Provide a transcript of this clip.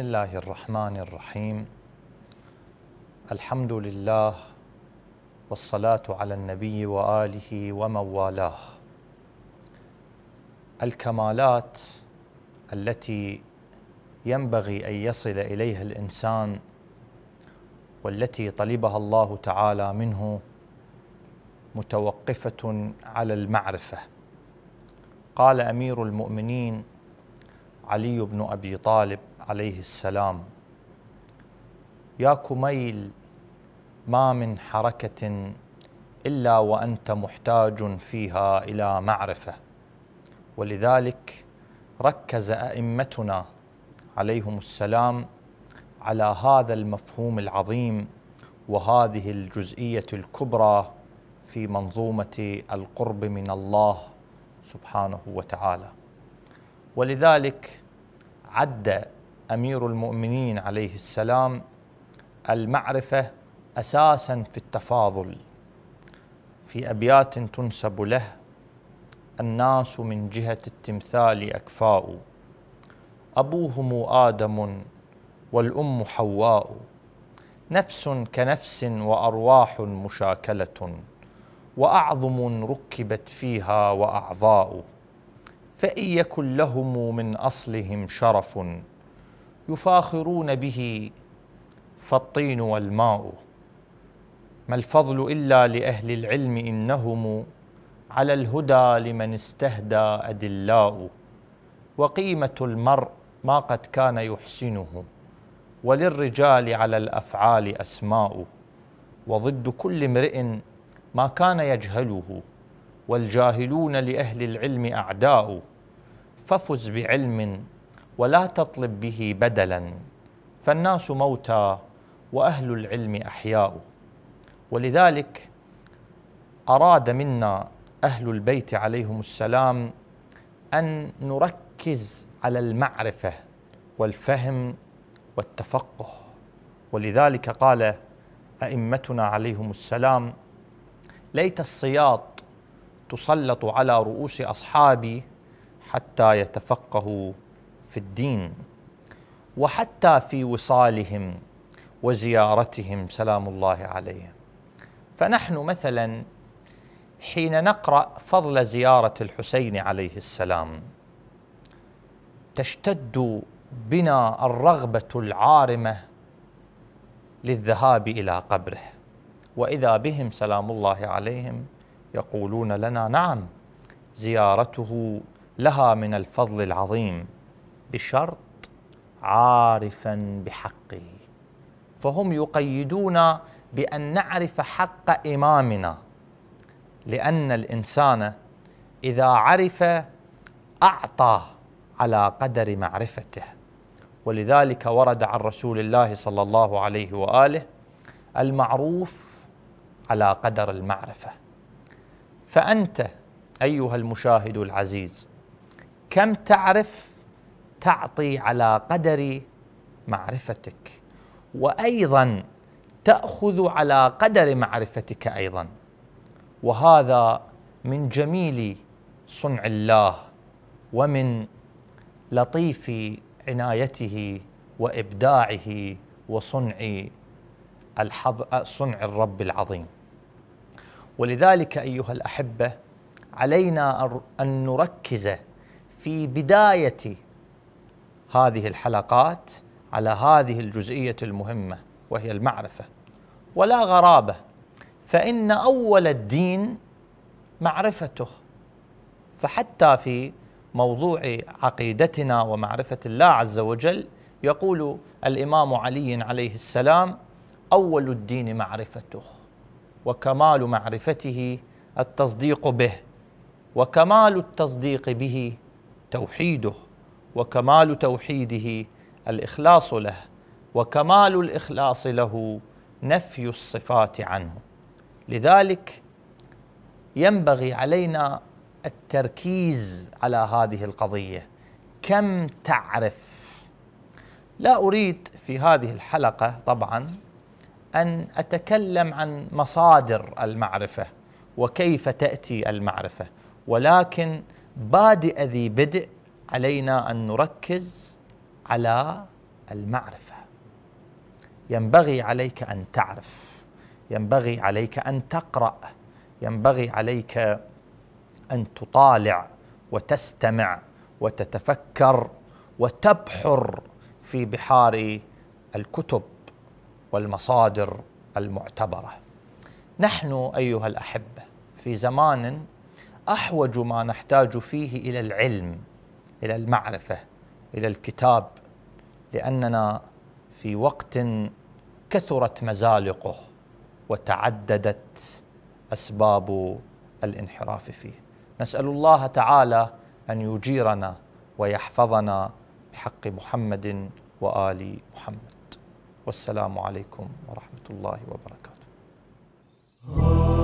بسم الله الرحمن الرحيم الحمد لله والصلاة على النبي وآله ومن والاه الكمالات التي ينبغي أن يصل إليها الإنسان والتي طلبها الله تعالى منه متوقفة على المعرفة قال أمير المؤمنين علي بن أبي طالب عليه السلام يا كميل ما من حركة إلا وأنت محتاج فيها إلى معرفة ولذلك ركز أئمتنا عليهم السلام على هذا المفهوم العظيم وهذه الجزئية الكبرى في منظومة القرب من الله سبحانه وتعالى ولذلك عد امير المؤمنين عليه السلام المعرفه اساسا في التفاضل في ابيات تنسب له الناس من جهه التمثال اكفاء ابوهم ادم والام حواء نفس كنفس وارواح مشاكله واعظم ركبت فيها واعضاء فان يكن لهم من اصلهم شرف يفاخرون به فالطين والماء ما الفضل الا لاهل العلم انهم على الهدى لمن استهدى ادلاء وقيمه المرء ما قد كان يحسنه وللرجال على الافعال اسماء وضد كل امرئ ما كان يجهله والجاهلون لاهل العلم اعداء ففز بعلم ولا تطلب به بدلا فالناس موتى واهل العلم احياء ولذلك اراد منا اهل البيت عليهم السلام ان نركز على المعرفه والفهم والتفقه ولذلك قال ائمتنا عليهم السلام ليت السياط تسلط على رؤوس اصحابي حتى يتفقهوا في الدين وحتى في وصالهم وزيارتهم سلام الله عليهم فنحن مثلا حين نقرا فضل زياره الحسين عليه السلام تشتد بنا الرغبه العارمه للذهاب الى قبره واذا بهم سلام الله عليهم يقولون لنا نعم زيارته لها من الفضل العظيم بشرط عارفا بحقه فهم يقيدون بان نعرف حق امامنا لان الانسان اذا عرف اعطى على قدر معرفته ولذلك ورد عن رسول الله صلى الله عليه واله المعروف على قدر المعرفه فانت ايها المشاهد العزيز كم تعرف تعطي على قدر معرفتك وايضا تاخذ على قدر معرفتك ايضا وهذا من جميل صنع الله ومن لطيف عنايته وابداعه وصنع الحظ صنع الرب العظيم ولذلك ايها الاحبه علينا ان نركز في بدايه هذه الحلقات على هذه الجزئيه المهمه وهي المعرفه ولا غرابه فان اول الدين معرفته فحتى في موضوع عقيدتنا ومعرفه الله عز وجل يقول الامام علي عليه السلام اول الدين معرفته وكمال معرفته التصديق به وكمال التصديق به توحيده وكمال توحيده الاخلاص له وكمال الاخلاص له نفي الصفات عنه لذلك ينبغي علينا التركيز على هذه القضيه كم تعرف لا اريد في هذه الحلقه طبعا ان اتكلم عن مصادر المعرفه وكيف تاتي المعرفه ولكن بادئ ذي بدء علينا ان نركز على المعرفه ينبغي عليك ان تعرف ينبغي عليك ان تقرا ينبغي عليك ان تطالع وتستمع وتتفكر وتبحر في بحار الكتب والمصادر المعتبره نحن ايها الاحبه في زمان احوج ما نحتاج فيه الى العلم الى المعرفه الى الكتاب لاننا في وقت كثرت مزالقه وتعددت اسباب الانحراف فيه نسال الله تعالى ان يجيرنا ويحفظنا بحق محمد وال محمد والسلام عليكم ورحمه الله وبركاته